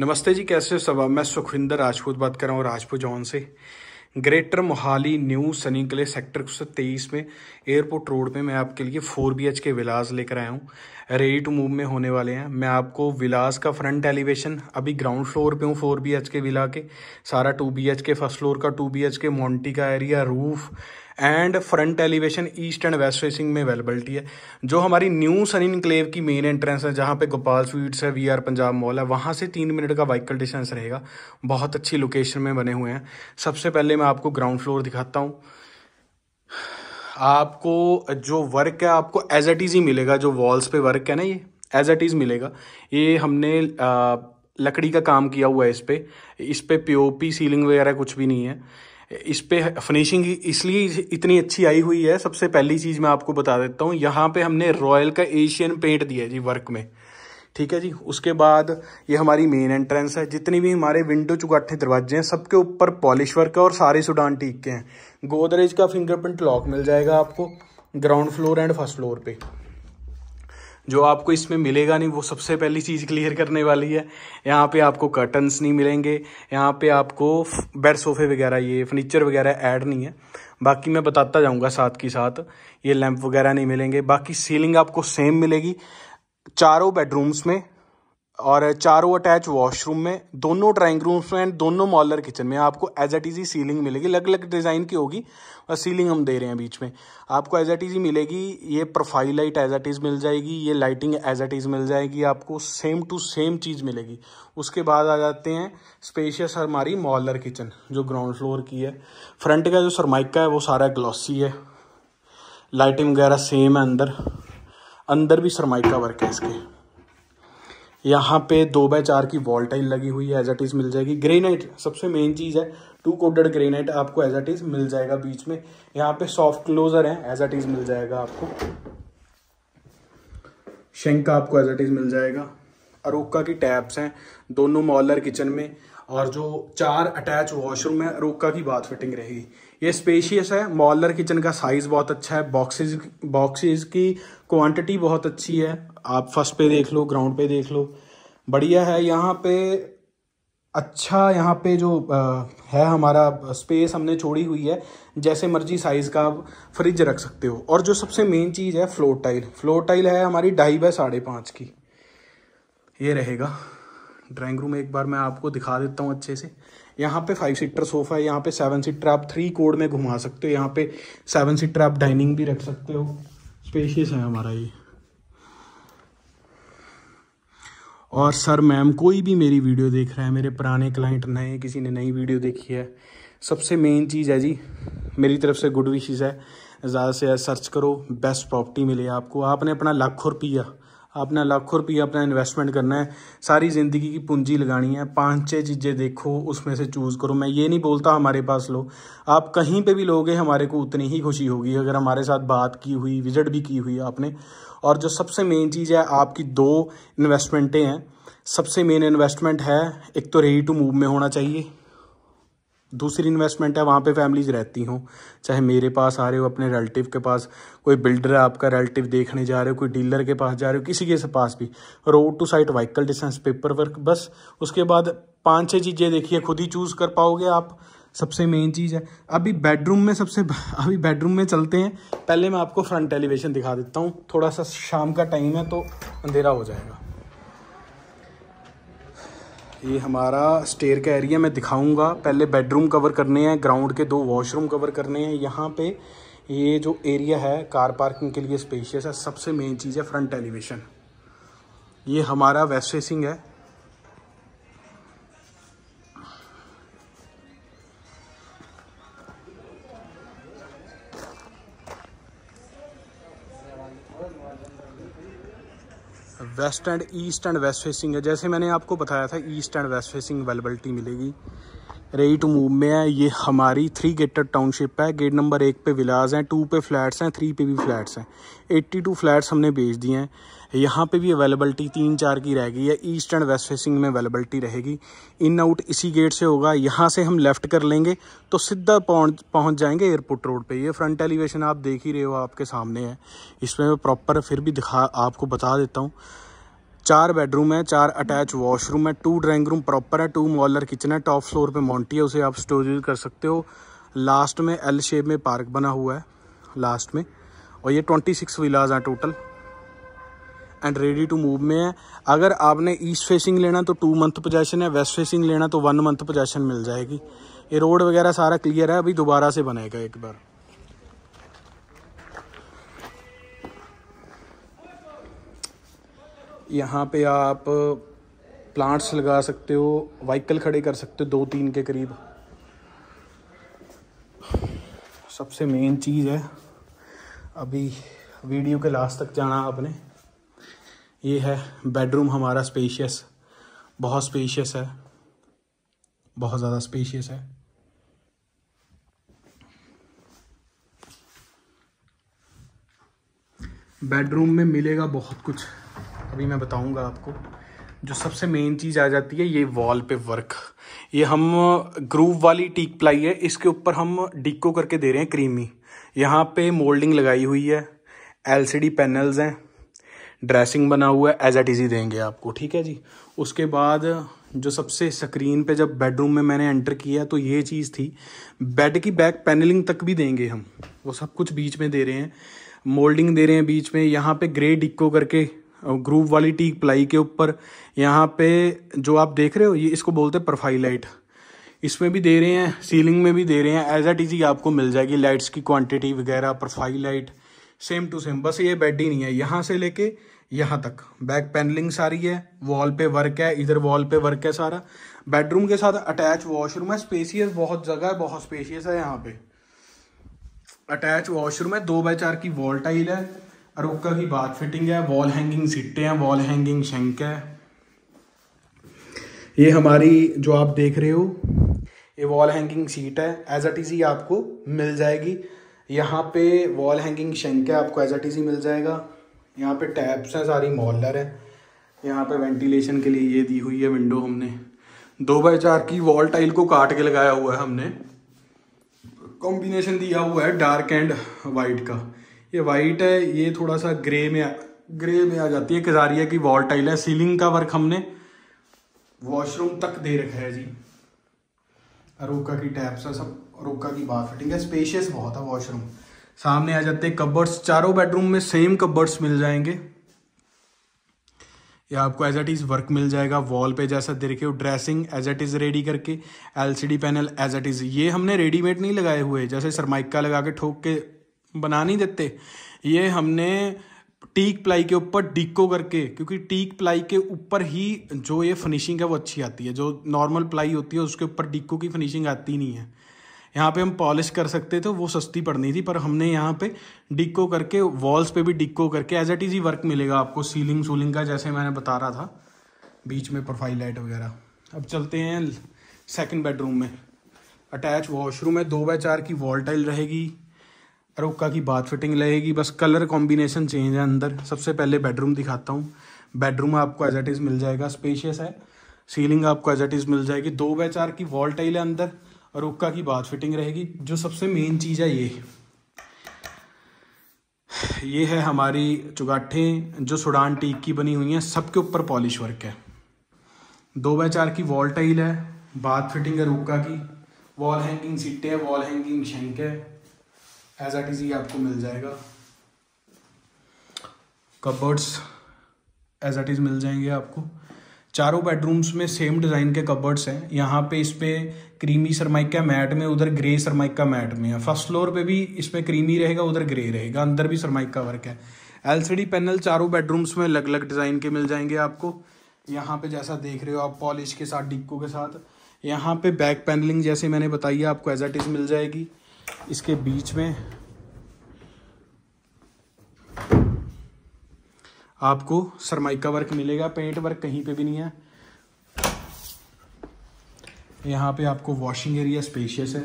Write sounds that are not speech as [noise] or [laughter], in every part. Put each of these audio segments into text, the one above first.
नमस्ते जी कैसे सब मैं सुखविंदर राजपूत बात कर रहा हूँ राजपूत जॉन से ग्रेटर मोहाली न्यू सनी किले सेक्टर तेईस में एयरपोर्ट रोड पे मैं आपके लिए फोर बी एच के विलास लेकर आया हूँ रेडी टू मूव में होने वाले हैं मैं आपको विलास का फ्रंट एलिवेशन अभी ग्राउंड फ्लोर पे हूँ four B H K villa के सारा two B H K first floor का टू बी एच के मोन्टी का area roof and front elevation east and west facing में अवेलेबिलिटी है जो हमारी न्यू सन इनक्लेव की मेन एंट्रेंस है जहाँ पे गोपाल स्वीट्स है वी आर पंजाब मॉल है वहाँ से तीन मिनट का वाइकल डिस्टेंस रहेगा बहुत अच्छी लोकेशन में बने हुए हैं सबसे पहले मैं आपको ग्राउंड फ्लोर दिखाता हूँ आपको जो वर्क है आपको एज एट इज़ ही मिलेगा जो वॉल्स पे वर्क है ना ये एज एट इज़ मिलेगा ये हमने आ, लकड़ी का काम किया हुआ है इस पर इस पर पी सीलिंग वगैरह कुछ भी नहीं है इस पे फिनिशिंग इसलिए इतनी अच्छी आई हुई है सबसे पहली चीज़ मैं आपको बता देता हूँ यहाँ पे हमने रॉयल का एशियन पेंट दिया है जी वर्क में ठीक है जी उसके बाद ये हमारी मेन एंट्रेंस है जितनी भी हमारे विंडो चुगाठे दरवाजे हैं सबके ऊपर पॉलिश वर्क है और सारे सुडान टीक के हैं गोदरेज का फिंगरप्रिंट लॉक मिल जाएगा आपको ground floor and first floor पे जो आपको इसमें मिलेगा नहीं वो सबसे पहली चीज़ क्लियर करने वाली है यहाँ पे आपको कर्टन्स नहीं मिलेंगे यहाँ पे आपको बेड सोफे वगैरह ये फर्नीचर वगैरह ऐड नहीं है बाकी मैं बताता जाऊँगा साथ के साथ ये लैंप वगैरह नहीं मिलेंगे बाकी सीलिंग आपको सेम मिलेगी चारों बेडरूम्स में और चारों अटैच वॉशरूम में दोनों ड्राइंग रूम्स में एंड दोनों मॉलर किचन में आपको एज एट इजी सीलिंग मिलेगी अलग अलग डिज़ाइन की होगी और सीलिंग हम दे रहे हैं बीच में आपको एज एट इजी मिलेगी ये profile light as it is मिल जाएगी ये लाइटिंग एज एट इज़ मिल जाएगी आपको सेम टू सेम चीज़ मिलेगी उसके बाद आ जाते हैं स्पेशियस हमारी मॉलर किचन जो ग्राउंड फ्लोर की है फ्रंट का जो सरमाइका है वो सारा ग्लॉसी है लाइटिंग वगैरह सेम है अंदर अंदर भी सरमाइका वर्क है इसके यहाँ पे दो बाय चार की वॉल टाइल लगी हुई है एज एट इज़ मिल जाएगी ग्रेनाइट सबसे मेन चीज़ है टू कोडेड ग्रेनाइट आपको एज एट इज़ मिल जाएगा बीच में यहाँ पे सॉफ्ट क्लोजर है एज एट इज़ मिल जाएगा आपको शेंक का आपको एज एट इज़ मिल जाएगा अरोका की टैप्स हैं दोनों मॉलर किचन में और जो चार अटैच वॉशरूम है अरोका की बाथ फिटिंग रहेगी ये स्पेशियस है मॉलर किचन का साइज़ बहुत अच्छा है बॉक्सेस बॉक्सेस की क्वांटिटी बहुत अच्छी है आप फर्स्ट पे देख लो ग्राउंड पे देख लो बढ़िया है यहाँ पे अच्छा यहाँ पे जो आ, है हमारा स्पेस हमने छोड़ी हुई है जैसे मर्जी साइज़ का आप फ्रिज रख सकते हो और जो सबसे मेन चीज़ है फ्लोर टाइल फ्लोर टाइल है हमारी ढाई बाय साढ़े पाँच की ये रहेगा ड्राइंग रूम एक बार मैं आपको दिखा देता हूँ अच्छे से यहाँ पे फाइव सीटर सोफ़ा है यहाँ पे सेवन सीटर आप थ्री कोड में घुमा सकते हो यहाँ पे सेवन सीटर आप डाइनिंग भी रख सकते हो स्पेशियस है हमारा ये और सर मैम कोई भी मेरी वीडियो देख रहा है मेरे पुराने क्लाइंट नए किसी ने नई वीडियो देखी है सबसे मेन चीज़ है जी मेरी तरफ से गुड विशेज़ है ज़्यादा से ज़्यादा सर्च करो बेस्ट प्रॉपर्टी मिले आपको आपने अपना लाखों रुपया अपना लाखों रुपया अपना इन्वेस्टमेंट करना है सारी ज़िंदगी की पूंजी लगानी है पाँच छः चीज़ें देखो उसमें से चूज़ करो मैं ये नहीं बोलता हमारे पास लो आप कहीं पे भी लोगे हमारे को उतनी ही खुशी होगी अगर हमारे साथ बात की हुई विज़िट भी की हुई आपने और जो सबसे मेन चीज़ है आपकी दो इन्वेस्टमेंटें हैं सबसे मेन इन्वेस्टमेंट है एक तो रेडी टू मूव में होना चाहिए दूसरी इन्वेस्टमेंट है वहाँ पे फैमिलीज रहती हों चाहे मेरे पास आ रहे हो अपने रिलेटिव के पास कोई बिल्डर है आपका रिलेटिव देखने जा रहे हो कोई डीलर के पास जा रहे हो किसी के पास भी road two side vehicle distance paper work बस उसके बाद पांच छह चीज़ें देखिए खुद ही चूज़ कर पाओगे आप सबसे मेन चीज़ है अभी बेडरूम में सबसे [laughs] अभी बेडरूम में चलते हैं पहले मैं आपको फ्रंट एलिवेशन दिखा देता हूँ थोड़ा सा शाम का टाइम है तो अंधेरा हो जाएगा ये हमारा स्टेयर का एरिया मैं दिखाऊंगा पहले बेडरूम कवर करने हैं ग्राउंड के दो वॉशरूम कवर करने हैं यहाँ पे ये जो एरिया है कार पार्किंग के लिए स्पेशियस है सबसे मेन चीज़ है फ्रंट एलिवेशन ये हमारा वेस्ट फेसिंग है west and east and west facing है जैसे मैंने आपको बताया था east and west facing availability मिलेगी रेई टू मूव में है ये हमारी थ्री गेटेड टाउनशिप है गेट नंबर एक पे विलाज हैं टू पे फ्लैट्स हैं थ्री पे भी फ्लैट्स हैं एट्टी टू फ्लैट्स हमने बेच दिए हैं यहाँ पे भी अवेलेबल्टी तीन चार की रह गई है ईस्ट एंड वेस्ट फेसिंग में अवेलेबलिटी रहेगी इन आउट इसी गेट से होगा यहाँ से हम लेफ़्ट कर लेंगे तो सीधा पहुँच पहुँच जाएंगे एयरपोर्ट रोड पर ये फ्रंट एलिवेशन आप देख ही रहे हो आपके सामने है इसमें मैं प्रॉपर फिर भी दिखा आपको बता देता हूँ चार बेडरूम है चार अटैच वॉशरूम है टू ड्राइंग रूम प्रॉपर है टू मॉलर किचन है टॉप फ्लोर पे मॉन्टी है उसे आप स्टोरेज कर सकते हो लास्ट में एल शेप में पार्क बना हुआ है लास्ट में और ये ट्वेंटी सिक्स विलाज हैं total and ready to move में है अगर आपने ईस्ट फेसिंग लेना तो टू मंथ पोजेशन है वेस्ट फेसिंग लेना तो वन मंथ पोजेशन मिल जाएगी ये रोड वगैरह सारा क्लियर है अभी दोबारा से बनेगा एक बार यहाँ पे आप प्लांट्स लगा सकते हो वहीकल खड़े कर सकते हो दो तीन के करीब सबसे मेन चीज़ है अभी वीडियो के लास्ट तक जाना आपने ये है बेडरूम हमारा स्पेशियस बहुत स्पेशियस है बहुत ज़्यादा स्पेशियस है बेडरूम में मिलेगा बहुत कुछ अभी मैं बताऊँगा आपको जो सबसे मेन चीज़ आ जाती है ये वॉल पे वर्क ये हम ग्रूव uh, वाली टीक प्लाई है इसके ऊपर हम डिको करके दे रहे हैं क्रीमी यहाँ पे मोल्डिंग लगाई हुई है एलसीडी पैनल्स हैं ड्रेसिंग बना हुआ है एज एट इजी देंगे आपको ठीक है जी उसके बाद जो सबसे स्क्रीन पे जब बेडरूम में मैंने एंटर किया तो ये चीज़ थी बेड की बैक पैनलिंग तक भी देंगे हम वो सब कुछ बीच में दे रहे हैं मोल्डिंग दे रहे हैं बीच में यहाँ पे ग्रे डिको करके ग्रूव वाली टीक प्लाई के ऊपर यहाँ पे जो आप देख रहे हो ये इसको बोलते हैं प्रोफाइल लाइट इसमें भी दे रहे हैं सीलिंग में भी दे रहे हैं एज एट इजी आपको मिल जाएगी लाइट्स की क्वांटिटी वगैरह profile light same to same बस ये बेड ही नहीं है यहाँ से लेके यहाँ तक बैक पैनलिंग सारी है वॉल पे वर्क है इधर वॉल पे वर्क है सारा बेडरूम के साथ अटैच वॉशरूम है स्पेसियस बहुत जगह है बहुत स्पेसियस है यहाँ पे अटैच वॉशरूम है दो बाय चार की वॉल टाइल है अरोका की बात फिटिंग है वॉल हैंगिंग सीटें हैं वॉल हैंगिंग शंक है ये हमारी जो आप देख रहे हो ये वॉल हैंगिंग सीट है एज अट इज़ी आपको मिल जाएगी यहाँ पे वॉल हैंगिंग शंक है आपको एज अट इज़ी मिल जाएगा यहाँ पे टैप्स हैं सारी मॉलर है यहाँ पे वेंटिलेशन के लिए ये दी हुई है विंडो हमने दो बाय चार की वॉल टाइल को काट के लगाया हुआ है हमने कॉम्बिनेशन दिया हुआ है डार्क एंड वाइट का ये वाइट है ये थोड़ा सा ग्रे में ग्रे में आ जाती है कजारिया की वॉल टाइल है सीलिंग का वर्क हमने वॉशरूम तक दे रखा है जी अरोका की टैप्स है सब अरोका की बाथ फिटिंग है स्पेशियस बहुत है वॉशरूम सामने आ जाते हैं कबर्ड्स चारों बेडरूम में सेम कबर्ड्स मिल जाएंगे ये आपको एज एट इज़ वर्क मिल जाएगा वॉल पे जैसा दे रखे हो dressing as it is ready करके LCD panel as it is ये हमने रेडीमेड नहीं लगाए हुए जैसे सरमाइका लगा के ठोक के बना नहीं देते ये हमने टीक प्लाई के ऊपर डिको करके क्योंकि टीक प्लाई के ऊपर ही जो ये फिनिशिंग है वो अच्छी आती है जो नॉर्मल प्लाई होती है उसके ऊपर डिको की फिनिशिंग आती नहीं है यहाँ पे हम पॉलिश कर सकते थे वो सस्ती पड़नी थी पर हमने यहाँ पे डिको करके वॉल्स पे भी डिको करके एज एट इज ही वर्क मिलेगा आपको सीलिंग सूलिंग का जैसे मैंने बता रहा था बीच में प्रोफाइल लाइट वगैरह अब चलते हैं सेकंड बेडरूम में अटैच वॉशरूम है दो बाय चार की वॉल टाइल रहेगी अरोका की बाथ फिटिंग लगेगी बस कलर कॉम्बिनेशन चेंज है अंदर सबसे पहले बेडरूम दिखाता हूँ बेडरूम आपको एज एट इज़ मिल जाएगा स्पेशियस है सीलिंग आपको एज एट इज़ मिल जाएगी दो बाय चार की वॉल टाइल है अंदर अरोका की बाथ फिटिंग रहेगी जो सबसे मेन चीज़ है ये ये है हमारी चुगाठें जो सुडान टीक की बनी हुई हैं सबके ऊपर पॉलिश वर्क है दो बाय चार की वॉल टाइल है बाथ फिटिंग है रूका की वॉल हैंगिंग सीटें है वॉल हैंगिंग शेंक है एज एट इज़ आपको मिल जाएगा कबर्ड्स एज एट इज़ मिल जाएंगे आपको चारों बेडरूम्स में सेम डिज़ाइन के कबर्ड्स हैं यहाँ पे इस पर क्रीमी सरमाइक का मैट में उधर ग्रे सरमाइक का मैट में है फर्स्ट फ्लोर पे भी इसमें क्रीमी रहेगा उधर ग्रे रहेगा अंदर भी सरमाइक का वर्क है एलसीडी पैनल चारों बेडरूम्स में अलग अलग डिज़ाइन के मिल जाएंगे आपको यहाँ पे जैसा देख रहे हो आप पॉलिश के साथ डिक्को के साथ यहाँ पे बैक पैनलिंग जैसे मैंने बताई है आपको एज एट इज़ मिल जाएगी इसके बीच में आपको सरमाइका वर्क मिलेगा पेंट वर्क कहीं पे भी नहीं है यहाँ पे आपको वॉशिंग एरिया स्पेशियस है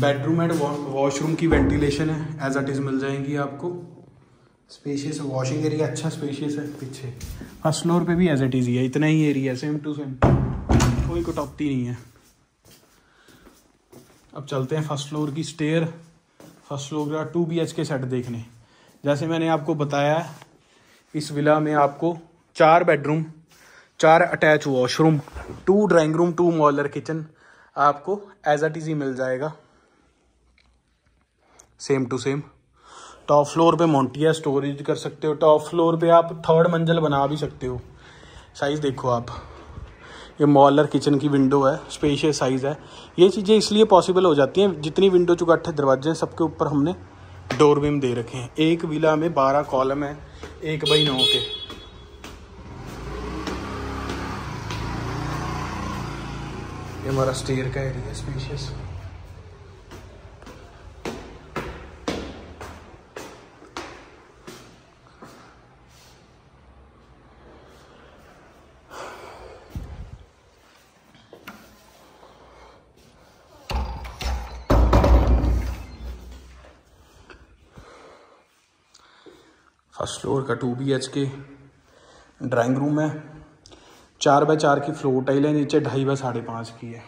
बेडरूम एंड वॉशरूम की वेंटिलेशन है एज अट इज़ मिल जाएंगी आपको स्पेशियस वॉशिंग एरिया अच्छा स्पेशियस है पीछे फर्स्ट फ्लोर पे भी एज अट इज़ ही है इतना ही एरिया सेम टू सेम कोई कटौती नहीं है अब चलते हैं फर्स्ट फ्लोर की स्टेयर फर्स्ट फ्लोर का two B H K set देखने जैसे मैंने आपको बताया इस विला में आपको चार बेडरूम चार attach washroom two drawing room two modular kitchen आपको एज एट इजी मिल जाएगा same to same top floor पे मोन्टिया स्टोरेज कर सकते हो टॉप फ्लोर पे आप थर्ड मंजिल बना भी सकते हो साइज़ देखो आप ये मॉलर किचन की विंडो है स्पेशियस साइज़ है ये चीज़ें इसलिए पॉसिबल हो जाती हैं जितनी विंडो चुकाठे दरवाजे हैं सबके ऊपर हमने डोर बीम दे रखे हैं एक विला में बारह कॉलम है एक बाई नौ के ये हमारा स्टेयर का एरिया स्पेशियस फर्स्ट फ्लोर का two B H K drawing room है चार बाय चार की फ्लोर टाइल है नीचे ढाई बाय साढ़े पाँच की है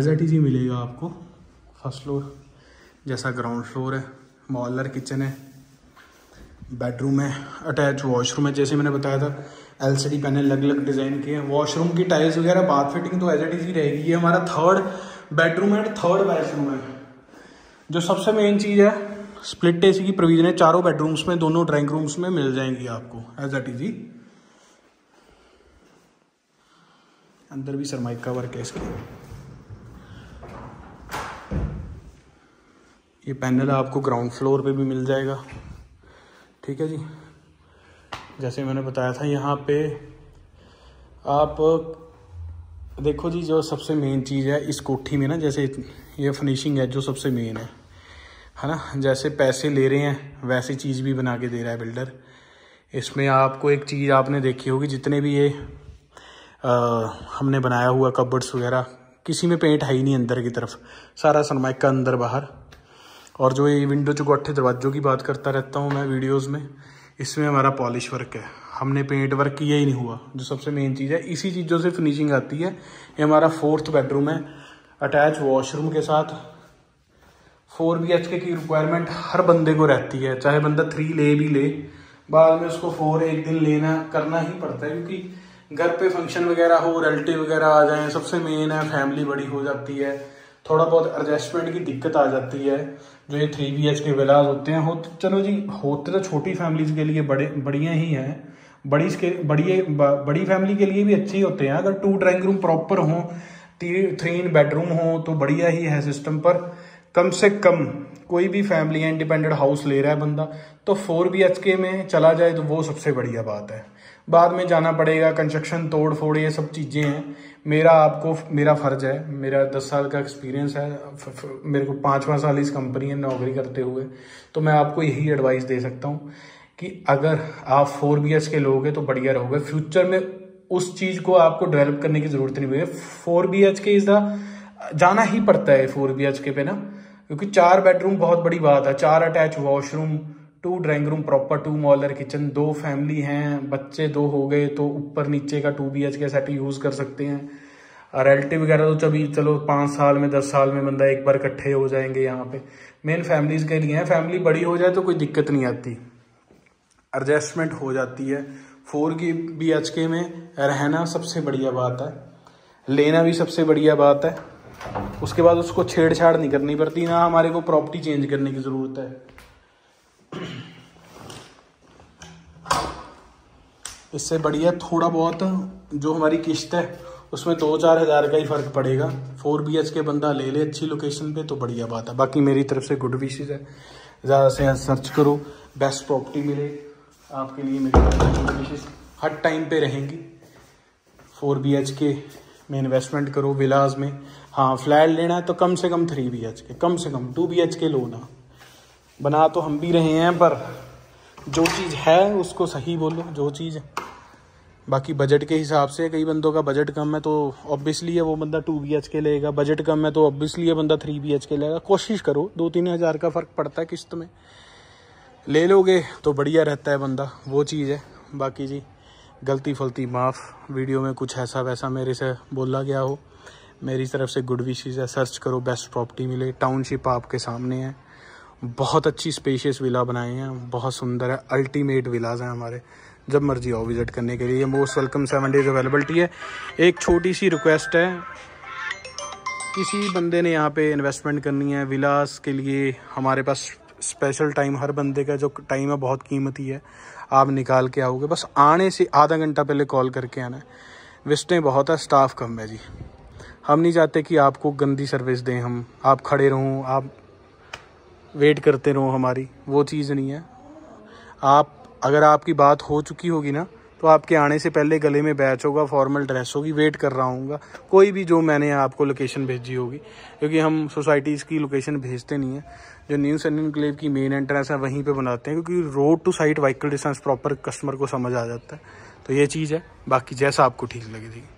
एज एट इजी मिलेगा आपको फर्स्ट फ्लोर जैसा ग्राउंड फ्लोर है मॉलर किचन है बेडरूम है अटैच वॉशरूम है जैसे मैंने बताया था एलसीडी पैनल अलग अलग डिज़ाइन के हैं वॉशरूम की टाइल्स वगैरह बाथ फिटिंग तो एज एट इजी रहेगी ये हमारा third bedroom and third washroom है जो सबसे मेन चीज़ है स्प्लिट एसी की प्रोविजन है चारों बेडरूम्स में दोनों ड्राइंग रूम्स में मिल जाएंगी आपको एज एट इजी अंदर भी सरमाइक का वर्क है इसके ये पैनल आपको ग्राउंड फ्लोर पे भी मिल जाएगा ठीक है जी जैसे मैंने बताया था यहाँ पे आप देखो जी जो सबसे मेन चीज़ है इस कोठी में ना जैसे ये फिनिशिंग है जो सबसे मेन है है ना जैसे पैसे ले रहे हैं वैसी चीज़ भी बना के दे रहा है बिल्डर इसमें आपको एक चीज़ आपने देखी होगी जितने भी ये आ, हमने बनाया हुआ कबर्ड्स वगैरह किसी में पेंट है ही नहीं अंदर की तरफ सारा सनमाइका अंदर बाहर और जो ये विंडो चुगौठे दरवाज़ों की बात करता रहता हूँ मैं वीडियोज़ में इसमें हमारा पॉलिश वर्क है हमने पेंट वर्क किया ही नहीं हुआ जो सबसे मेन चीज़ है इसी चीज़ों से फिनिशिंग आती है ये हमारा फोर्थ बेडरूम है अटैच वॉशरूम के साथ फोर बी एच के की रिक्वायरमेंट हर बंदे को रहती है चाहे बंदा थ्री ले भी ले बाद में उसको फोर एक दिन लेना करना ही पड़ता है क्योंकि घर पे फंक्शन वगैरह हो रिलेटिव वगैरह आ जाए सबसे मेन है फैमिली बड़ी हो जाती है थोड़ा बहुत एडजस्टमेंट की दिक्कत आ जाती है जो ये three B H K villas होते हैं हो चलो जी होते तो छोटी फैमिलीज के लिए बड़े बढ़िया ही हैं बड़ी बड़ी बड़ी फैमिली के लिए भी अच्छे ही होते हैं अगर टू ड्राइंग रूम प्रॉपर हों थ्री इन बेडरूम हो तो बढ़िया ही है सिस्टम पर कम से कम कोई भी फैमिली या इंडिपेंडेंट हाउस ले रहा है बंदा तो फोर बी एच के में चला जाए तो वो सबसे बढ़िया बात है बाद में जाना पड़ेगा कंस्ट्रक्शन तोड़ फोड़ ये सब चीज़ें हैं मेरा आपको मेरा फ़र्ज है मेरा दस साल का एक्सपीरियंस है फ, फ, मेरे को पाँच पाँच साल इस कंपनी में नौकरी करते हुए तो मैं आपको यही एडवाइस दे सकता हूँ कि अगर आप फोर बी के लोगे तो बढ़िया रहोगे फ्यूचर में उस चीज को आपको डेवलप करने की जरूरत नहीं पड़ेगी फोर बी एच के इज द जाना ही पड़ता है फोर बी एच के पे ना क्योंकि चार बेडरूम बहुत बड़ी बात है चार attach washroom two drawing room proper two modular kitchen दो फैमिली हैं बच्चे दो हो गए तो ऊपर नीचे का two B H K set use कर सकते हैं रेलिटिव वगैरह तो चभी चलो पाँच साल में दस साल में बंदा एक बार इकट्ठे हो जाएंगे यहाँ पे मेन फैमिलीज के लिए हैं फैमिली बड़ी हो जाए तो कोई दिक्कत नहीं आती एडजस्टमेंट हो जाती है फोर की बी एच के में रहना सबसे बढ़िया बात है लेना भी सबसे बढ़िया बात है उसके बाद उसको छेड़छाड़ नहीं करनी पड़ती ना हमारे को प्रॉपर्टी चेंज करने की ज़रूरत है इससे बढ़िया थोड़ा बहुत जो हमारी किश्त है उसमें दो चार हज़ार का ही फ़र्क पड़ेगा फोर बी एच के बंदा ले ले अच्छी लोकेशन पे तो बढ़िया बात है बाकी मेरी तरफ से गुड विशेज़ है ज़्यादा से ज़्यादा सर्च करो बेस्ट प्रॉपर्टी मिले आपके लिए मेरी विशेष हर टाइम पे रहेंगी फोर बी एच के में इन्वेस्टमेंट करो विलाज में हाँ फ्लैट लेना है तो कम से कम थ्री बी एच के कम से कम टू बी एच के लो ना बना तो हम भी रहे हैं पर जो चीज़ है उसको सही बोलो जो चीज़ बाकी बजट के हिसाब से कई बंदों का बजट कम है तो ऑब्वियसली वो बंदा टू बी एच के लेगा बजट कम है तो ऑब्वियसली बंदा थ्री बी एच के लेगा कोशिश करो दो तीन हज़ार का फ़र्क पड़ता है किस्त में ले लोगे तो बढ़िया रहता है बंदा वो चीज़ है बाकी जी गलती फलती माफ़ वीडियो में कुछ ऐसा वैसा मेरे से बोला गया हो मेरी तरफ से गुड विशेज़ है सर्च करो बेस्ट प्रॉपर्टी मिले टाउनशिप आपके सामने है बहुत अच्छी स्पेशियस विला बनाए हैं बहुत सुंदर है अल्टीमेट विलाज हैं हमारे जब मर्जी आओ विज़िट करने के लिए most welcome seven days availability है एक छोटी सी रिक्वेस्ट है किसी बंदे ने यहाँ पे इन्वेस्टमेंट करनी है विलास के लिए हमारे पास स्पेशल टाइम हर बंदे का जो टाइम है बहुत कीमती है आप निकाल के आओगे बस आने से आधा घंटा पहले कॉल करके आना है विस्टें बहुत है स्टाफ कम है जी हम नहीं चाहते कि आपको गंदी सर्विस दें हम आप खड़े रहो आप वेट करते रहो हमारी वो चीज़ नहीं है आप अगर आपकी बात हो चुकी होगी ना तो आपके आने से पहले गले में बैच होगा फॉर्मल ड्रेस होगी वेट कर रहा हूँ कोई भी जो मैंने आपको लोकेशन भेजी होगी क्योंकि हम सोसाइटीज़ की लोकेशन भेजते नहीं हैं जो न्यू सन इनक्लेव की मेन एंट्रेंस है वहीं पे बनाते हैं क्योंकि road two side vehicle distance proper customer को समझ आ जाता है तो ये चीज़ है बाकी जैसा आपको ठीक लगेगी